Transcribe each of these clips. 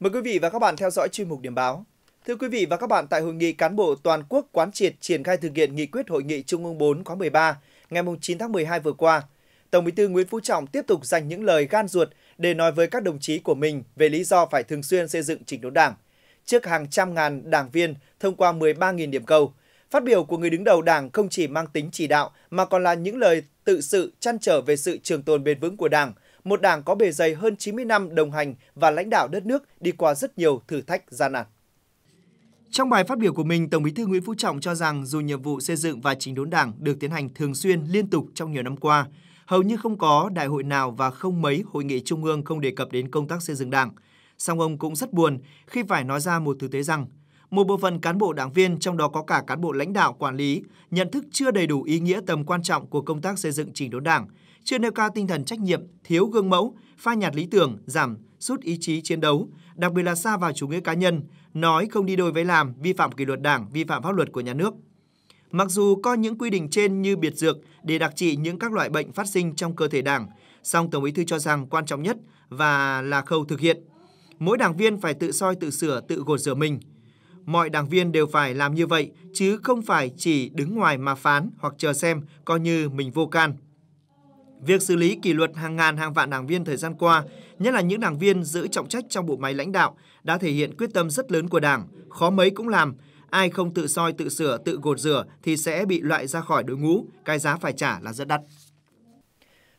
Mời quý vị và các bạn theo dõi chuyên mục điểm báo. Thưa quý vị và các bạn, tại hội nghị cán bộ toàn quốc quán triệt triển khai thực hiện nghị quyết hội nghị Trung ương 4 khóa 13 ngày 9 tháng 12 vừa qua, Tổng Bí thư Nguyễn Phú Trọng tiếp tục dành những lời gan ruột để nói với các đồng chí của mình về lý do phải thường xuyên xây dựng chỉnh đốn Đảng trước hàng trăm ngàn đảng viên thông qua 13.000 điểm cầu. Phát biểu của người đứng đầu Đảng không chỉ mang tính chỉ đạo mà còn là những lời tự sự chăn trở về sự trường tồn bền vững của Đảng, một đảng có bề dày hơn 90 năm đồng hành và lãnh đạo đất nước đi qua rất nhiều thử thách gian nan. Trong bài phát biểu của mình, Tổng Bí thư Nguyễn Phú Trọng cho rằng dù nhiệm vụ xây dựng và chỉnh đốn Đảng được tiến hành thường xuyên liên tục trong nhiều năm qua, hầu như không có đại hội nào và không mấy hội nghị trung ương không đề cập đến công tác xây dựng Đảng. Song ông cũng rất buồn khi phải nói ra một thực tế rằng một bộ phận cán bộ đảng viên trong đó có cả cán bộ lãnh đạo quản lý nhận thức chưa đầy đủ ý nghĩa tầm quan trọng của công tác xây dựng chỉnh đốn Đảng, chưa nêu cao tinh thần trách nhiệm, thiếu gương mẫu, phai nhạt lý tưởng, giảm sút ý chí chiến đấu, đặc biệt là xa vào chủ nghĩa cá nhân, nói không đi đôi với làm, vi phạm kỷ luật Đảng, vi phạm pháp luật của nhà nước. Mặc dù coi những quy định trên như biệt dược để đặc trị những các loại bệnh phát sinh trong cơ thể Đảng, song Tổng Bí thư cho rằng quan trọng nhất và là khâu thực hiện mỗi đảng viên phải tự soi tự sửa tự gột rửa mình Mọi đảng viên đều phải làm như vậy, chứ không phải chỉ đứng ngoài mà phán hoặc chờ xem, coi như mình vô can. Việc xử lý kỷ luật hàng ngàn hàng vạn đảng viên thời gian qua, nhất là những đảng viên giữ trọng trách trong bộ máy lãnh đạo, đã thể hiện quyết tâm rất lớn của Đảng, khó mấy cũng làm. Ai không tự soi, tự sửa, tự gột rửa thì sẽ bị loại ra khỏi đội ngũ, cái giá phải trả là rất đắt.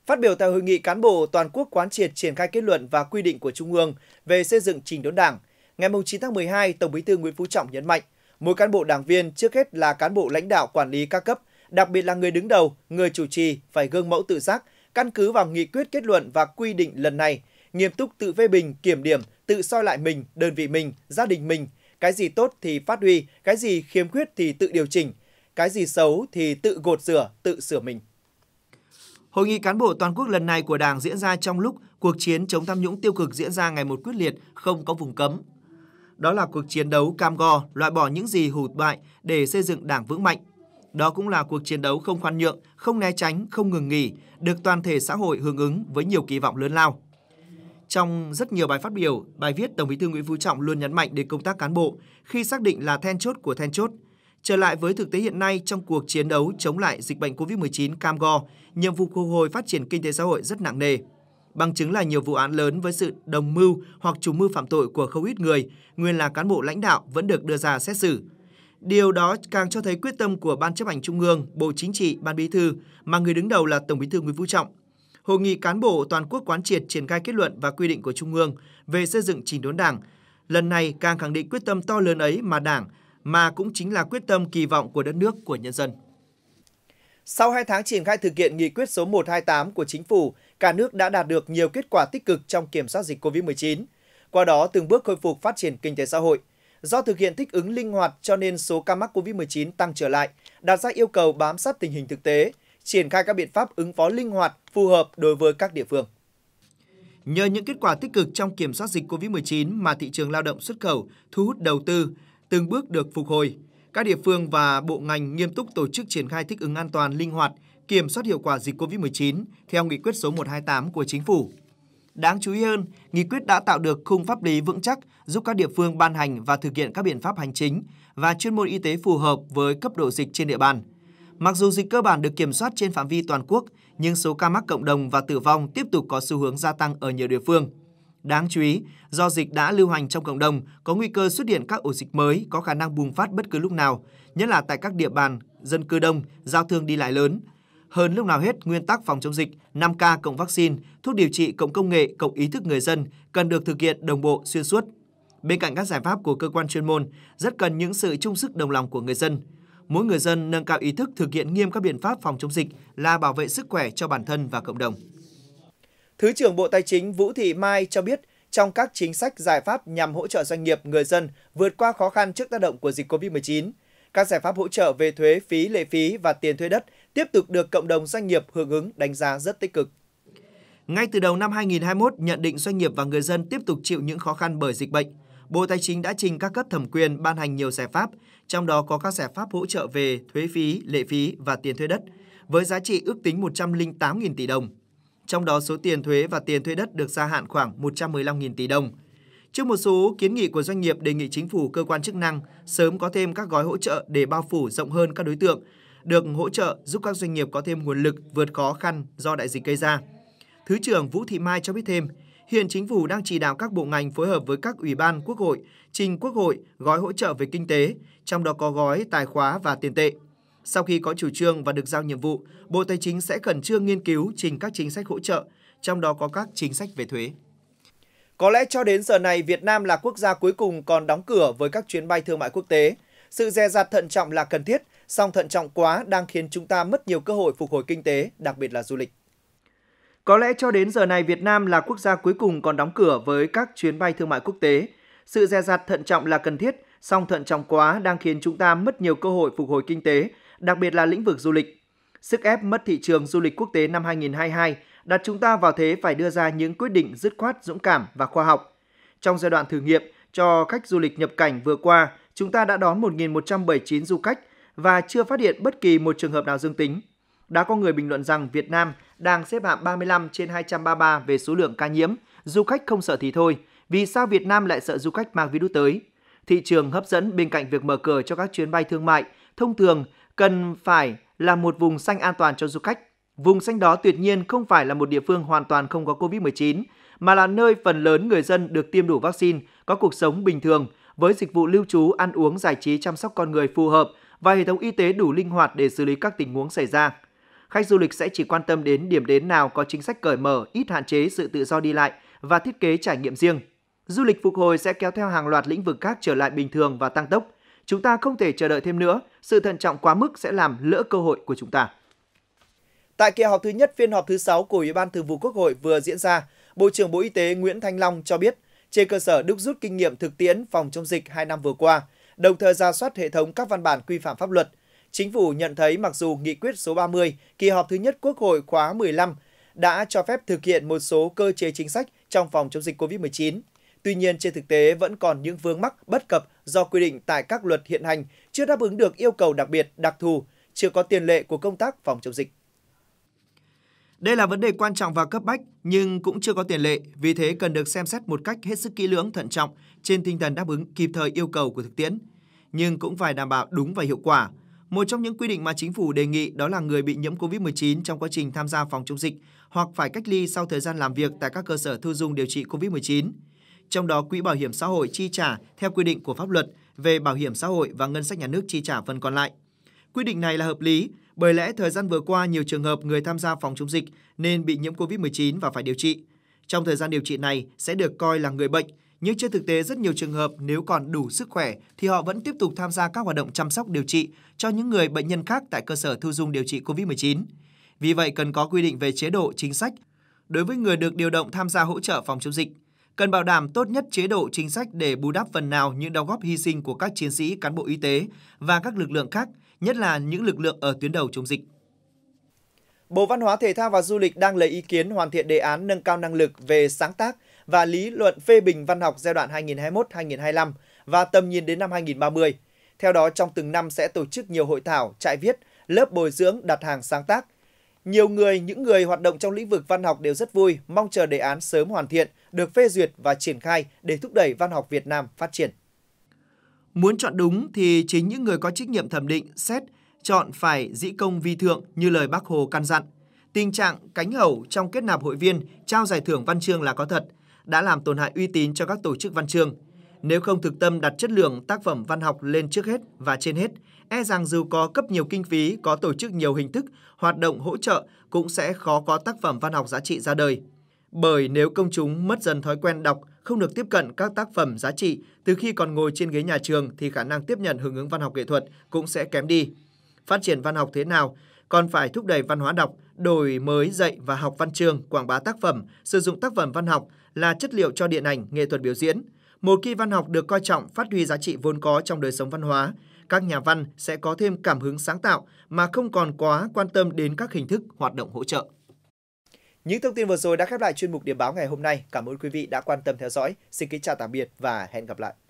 Phát biểu tại hội nghị cán bộ toàn quốc quán triệt triển khai kết luận và quy định của Trung ương về xây dựng trình đốn Đảng – Ngày 9 tháng 12, Tổng Bí thư Nguyễn Phú Trọng nhấn mạnh, mỗi cán bộ đảng viên trước hết là cán bộ lãnh đạo quản lý các cấp, đặc biệt là người đứng đầu, người chủ trì phải gương mẫu tự giác, căn cứ vào nghị quyết kết luận và quy định lần này, nghiêm túc tự phê bình, kiểm điểm, tự soi lại mình, đơn vị mình, gia đình mình, cái gì tốt thì phát huy, cái gì khiếm khuyết thì tự điều chỉnh, cái gì xấu thì tự gột rửa, tự sửa mình. Hội nghị cán bộ toàn quốc lần này của Đảng diễn ra trong lúc cuộc chiến chống tham nhũng tiêu cực diễn ra ngày một quyết liệt, không có vùng cấm, đó là cuộc chiến đấu cam go, loại bỏ những gì hụt bại để xây dựng đảng vững mạnh. Đó cũng là cuộc chiến đấu không khoan nhượng, không né tránh, không ngừng nghỉ, được toàn thể xã hội hưởng ứng với nhiều kỳ vọng lớn lao. Trong rất nhiều bài phát biểu, bài viết Tổng Bí thư Nguyễn Phú Trọng luôn nhấn mạnh đến công tác cán bộ khi xác định là then chốt của then chốt. Trở lại với thực tế hiện nay trong cuộc chiến đấu chống lại dịch bệnh COVID-19 cam go, nhiệm vụ phục hồi phát triển kinh tế xã hội rất nặng nề. Bằng chứng là nhiều vụ án lớn với sự đồng mưu hoặc chủ mưu phạm tội của không ít người, nguyên là cán bộ lãnh đạo vẫn được đưa ra xét xử. Điều đó càng cho thấy quyết tâm của Ban chấp hành Trung ương, Bộ Chính trị, Ban Bí thư mà người đứng đầu là Tổng Bí thư Nguyễn Phú Trọng. Hội nghị cán bộ toàn quốc quán triệt triển khai kết luận và quy định của Trung ương về xây dựng chỉnh đốn Đảng. Lần này càng khẳng định quyết tâm to lớn ấy mà Đảng, mà cũng chính là quyết tâm kỳ vọng của đất nước, của nhân dân. Sau 2 tháng triển khai thực hiện nghị quyết số 128 của Chính phủ cả nước đã đạt được nhiều kết quả tích cực trong kiểm soát dịch COVID-19, qua đó từng bước khôi phục phát triển kinh tế xã hội. Do thực hiện thích ứng linh hoạt cho nên số ca mắc COVID-19 tăng trở lại, đặt ra yêu cầu bám sát tình hình thực tế, triển khai các biện pháp ứng phó linh hoạt, phù hợp đối với các địa phương. Nhờ những kết quả tích cực trong kiểm soát dịch COVID-19 mà thị trường lao động xuất khẩu thu hút đầu tư từng bước được phục hồi, các địa phương và bộ ngành nghiêm túc tổ chức triển khai thích ứng an toàn linh hoạt, kiểm soát hiệu quả dịch COVID-19 theo nghị quyết số 128 của Chính phủ. Đáng chú ý hơn, nghị quyết đã tạo được khung pháp lý vững chắc giúp các địa phương ban hành và thực hiện các biện pháp hành chính và chuyên môn y tế phù hợp với cấp độ dịch trên địa bàn. Mặc dù dịch cơ bản được kiểm soát trên phạm vi toàn quốc, nhưng số ca mắc cộng đồng và tử vong tiếp tục có xu hướng gia tăng ở nhiều địa phương. Đáng chú ý, do dịch đã lưu hành trong cộng đồng, có nguy cơ xuất hiện các ổ dịch mới có khả năng bùng phát bất cứ lúc nào, nhất là tại các địa bàn dân cư đông, giao thương đi lại lớn, hơn lúc nào hết, nguyên tắc phòng chống dịch 5K cộng vaccine, thuốc điều trị cộng công nghệ cộng ý thức người dân cần được thực hiện đồng bộ xuyên suốt. Bên cạnh các giải pháp của cơ quan chuyên môn, rất cần những sự chung sức đồng lòng của người dân. Mỗi người dân nâng cao ý thức thực hiện nghiêm các biện pháp phòng chống dịch là bảo vệ sức khỏe cho bản thân và cộng đồng. Thứ trưởng Bộ Tài chính Vũ Thị Mai cho biết, trong các chính sách giải pháp nhằm hỗ trợ doanh nghiệp, người dân vượt qua khó khăn trước tác động của dịch COVID-19, các giải pháp hỗ trợ về thuế, phí, lệ phí và tiền thuê đất tiếp tục được cộng đồng doanh nghiệp hưởng ứng đánh giá rất tích cực. Ngay từ đầu năm 2021, nhận định doanh nghiệp và người dân tiếp tục chịu những khó khăn bởi dịch bệnh. Bộ Tài chính đã trình các cấp thẩm quyền ban hành nhiều giải pháp, trong đó có các giải pháp hỗ trợ về thuế phí, lệ phí và tiền thuê đất, với giá trị ước tính 108.000 tỷ đồng. Trong đó số tiền thuế và tiền thuê đất được gia hạn khoảng 115.000 tỷ đồng. Trước một số kiến nghị của doanh nghiệp đề nghị chính phủ cơ quan chức năng sớm có thêm các gói hỗ trợ để bao phủ rộng hơn các đối tượng, được hỗ trợ giúp các doanh nghiệp có thêm nguồn lực vượt khó khăn do đại dịch gây ra. Thứ trưởng Vũ Thị Mai cho biết thêm, hiện chính phủ đang chỉ đạo các bộ ngành phối hợp với các ủy ban quốc hội trình quốc hội gói hỗ trợ về kinh tế, trong đó có gói tài khóa và tiền tệ. Sau khi có chủ trương và được giao nhiệm vụ, Bộ Tài chính sẽ khẩn trương nghiên cứu trình các chính sách hỗ trợ, trong đó có các chính sách về thuế. Có lẽ cho đến giờ này, Việt Nam là quốc gia cuối cùng còn đóng cửa với các chuyến bay thương mại quốc tế – sự dè dặt thận trọng là cần thiết, song thận trọng quá đang khiến chúng ta mất nhiều cơ hội phục hồi kinh tế, đặc biệt là du lịch. Có lẽ cho đến giờ này Việt Nam là quốc gia cuối cùng còn đóng cửa với các chuyến bay thương mại quốc tế. Sự dè dặt thận trọng là cần thiết, song thận trọng quá đang khiến chúng ta mất nhiều cơ hội phục hồi kinh tế, đặc biệt là lĩnh vực du lịch. Sức ép mất thị trường du lịch quốc tế năm 2022 đặt chúng ta vào thế phải đưa ra những quyết định dứt khoát, dũng cảm và khoa học. Trong giai đoạn thử nghiệm cho khách du lịch nhập cảnh vừa qua, chúng ta đã đón 1.179 du khách và chưa phát hiện bất kỳ một trường hợp nào dương tính. Đã có người bình luận rằng Việt Nam đang xếp hạng 35 trên 233 về số lượng ca nhiễm, du khách không sợ thì thôi, vì sao Việt Nam lại sợ du khách mang virus tới? Thị trường hấp dẫn bên cạnh việc mở cửa cho các chuyến bay thương mại, thông thường cần phải là một vùng xanh an toàn cho du khách. Vùng xanh đó tuyệt nhiên không phải là một địa phương hoàn toàn không có COVID-19, mà là nơi phần lớn người dân được tiêm đủ vaccine, có cuộc sống bình thường – với dịch vụ lưu trú, ăn uống, giải trí, chăm sóc con người phù hợp và hệ thống y tế đủ linh hoạt để xử lý các tình huống xảy ra. Khách du lịch sẽ chỉ quan tâm đến điểm đến nào có chính sách cởi mở, ít hạn chế sự tự do đi lại và thiết kế trải nghiệm riêng. Du lịch phục hồi sẽ kéo theo hàng loạt lĩnh vực khác trở lại bình thường và tăng tốc. Chúng ta không thể chờ đợi thêm nữa, sự thận trọng quá mức sẽ làm lỡ cơ hội của chúng ta. Tại kỳ họp thứ nhất phiên họp thứ 6 của Ủy ban Thường vụ Quốc hội vừa diễn ra, Bộ trưởng Bộ Y tế Nguyễn Thanh Long cho biết – trên cơ sở đúc rút kinh nghiệm thực tiễn phòng chống dịch 2 năm vừa qua, đồng thời ra soát hệ thống các văn bản quy phạm pháp luật. Chính phủ nhận thấy mặc dù nghị quyết số 30 kỳ họp thứ nhất Quốc hội khóa 15 đã cho phép thực hiện một số cơ chế chính sách trong phòng chống dịch COVID-19, Tuy nhiên, trên thực tế vẫn còn những vướng mắc bất cập do quy định tại các luật hiện hành chưa đáp ứng được yêu cầu đặc biệt, đặc thù, chưa có tiền lệ của công tác phòng chống dịch. Đây là vấn đề quan trọng và cấp bách nhưng cũng chưa có tiền lệ, vì thế cần được xem xét một cách hết sức kỹ lưỡng, thận trọng trên tinh thần đáp ứng kịp thời yêu cầu của thực tiễn, nhưng cũng phải đảm bảo đúng và hiệu quả. Một trong những quy định mà chính phủ đề nghị đó là người bị nhiễm COVID-19 trong quá trình tham gia phòng chống dịch hoặc phải cách ly sau thời gian làm việc tại các cơ sở thu dung điều trị COVID-19. Trong đó, Quỹ Bảo hiểm xã hội chi trả theo quy định của pháp luật về bảo hiểm xã hội và ngân sách nhà nước chi trả phần còn lại. Quy định này là hợp lý bởi lẽ thời gian vừa qua nhiều trường hợp người tham gia phòng chống dịch nên bị nhiễm COVID-19 và phải điều trị. Trong thời gian điều trị này sẽ được coi là người bệnh, nhưng trên thực tế rất nhiều trường hợp nếu còn đủ sức khỏe thì họ vẫn tiếp tục tham gia các hoạt động chăm sóc điều trị cho những người bệnh nhân khác tại cơ sở thu dung điều trị COVID-19. Vì vậy cần có quy định về chế độ chính sách đối với người được điều động tham gia hỗ trợ phòng chống dịch. Cần bảo đảm tốt nhất chế độ chính sách để bù đắp phần nào những đóng góp hy sinh của các chiến sĩ, cán bộ y tế và các lực lượng khác nhất là những lực lượng ở tuyến đầu chống dịch. Bộ Văn hóa Thể thao và Du lịch đang lấy ý kiến hoàn thiện đề án nâng cao năng lực về sáng tác và lý luận phê bình văn học giai đoạn 2021-2025 và tầm nhìn đến năm 2030. Theo đó, trong từng năm sẽ tổ chức nhiều hội thảo, trại viết, lớp bồi dưỡng đặt hàng sáng tác. Nhiều người, những người hoạt động trong lĩnh vực văn học đều rất vui, mong chờ đề án sớm hoàn thiện, được phê duyệt và triển khai để thúc đẩy văn học Việt Nam phát triển. Muốn chọn đúng thì chính những người có trách nhiệm thẩm định, xét, chọn phải dĩ công vi thượng như lời bác Hồ căn dặn. Tình trạng cánh hậu trong kết nạp hội viên trao giải thưởng văn chương là có thật, đã làm tổn hại uy tín cho các tổ chức văn chương. Nếu không thực tâm đặt chất lượng tác phẩm văn học lên trước hết và trên hết, e rằng dù có cấp nhiều kinh phí, có tổ chức nhiều hình thức, hoạt động hỗ trợ cũng sẽ khó có tác phẩm văn học giá trị ra đời. Bởi nếu công chúng mất dần thói quen đọc, không được tiếp cận các tác phẩm giá trị từ khi còn ngồi trên ghế nhà trường thì khả năng tiếp nhận hưởng ứng văn học nghệ thuật cũng sẽ kém đi. Phát triển văn học thế nào còn phải thúc đẩy văn hóa đọc, đổi mới dạy và học văn chương, quảng bá tác phẩm, sử dụng tác phẩm văn học là chất liệu cho điện ảnh, nghệ thuật biểu diễn. Một khi văn học được coi trọng phát huy giá trị vốn có trong đời sống văn hóa, các nhà văn sẽ có thêm cảm hứng sáng tạo mà không còn quá quan tâm đến các hình thức hoạt động hỗ trợ. Những thông tin vừa rồi đã khép lại chuyên mục điểm báo ngày hôm nay. Cảm ơn quý vị đã quan tâm theo dõi. Xin kính chào tạm biệt và hẹn gặp lại.